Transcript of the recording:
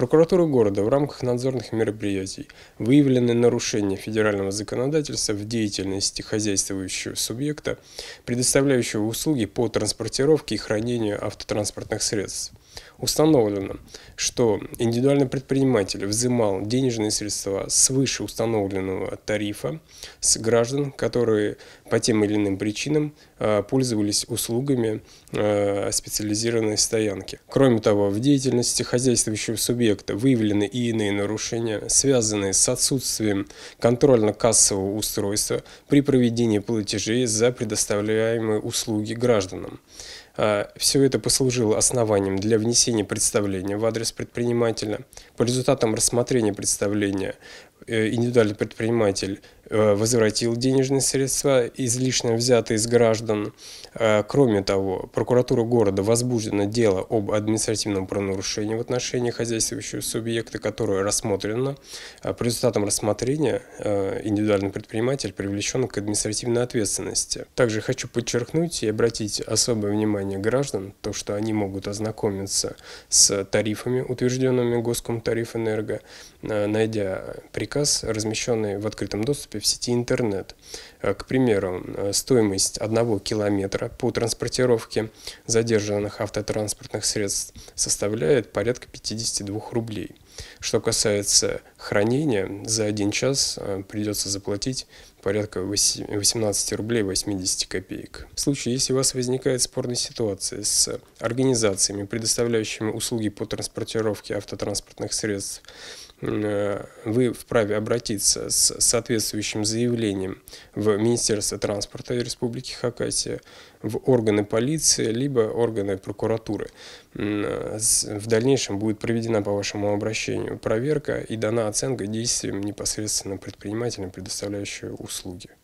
Прокуратурой города в рамках надзорных мероприятий выявлены нарушения федерального законодательства в деятельности хозяйствующего субъекта, предоставляющего услуги по транспортировке и хранению автотранспортных средств. Установлено, что индивидуальный предприниматель взимал денежные средства свыше установленного тарифа с граждан, которые по тем или иным причинам а, пользовались услугами а, специализированной стоянки. Кроме того, в деятельности хозяйствующего субъекта выявлены и иные нарушения, связанные с отсутствием контрольно-кассового устройства при проведении платежей за предоставляемые услуги гражданам. А, Все это послужило основанием для внесения представления в адрес предпринимателя. По результатам рассмотрения представления э, индивидуальный предприниматель Э, возвратил денежные средства, излишне взятые из граждан. Э, кроме того, прокуратура города возбуждено дело об административном правонарушении в отношении хозяйствующего субъекта, которое рассмотрено. Э, по результатам рассмотрения индивидуальный предприниматель привлечен к административной ответственности. Также хочу подчеркнуть и обратить особое внимание граждан, то, что они могут ознакомиться с тарифами, утвержденными Госкомтарифэнерго, найдя приказ, размещенный в открытом доступе в сети интернет. Э, к примеру, э, стоимость одного километра по транспортировке задержанных автотранспортных средств составляет порядка 52 рублей. Что касается хранения, за один час э, придется заплатить порядка 18 рублей 80 копеек. В случае, если у вас возникает спорная ситуация с организациями, предоставляющими услуги по транспортировке автотранспортных средств, Э, вы вправе обратиться с соответствующим заявлением в Министерство транспорта Республики Хакасия, в органы полиции, либо органы прокуратуры. В дальнейшем будет проведена по вашему обращению проверка и дана оценка действиям непосредственно предпринимателям, предоставляющим услуги.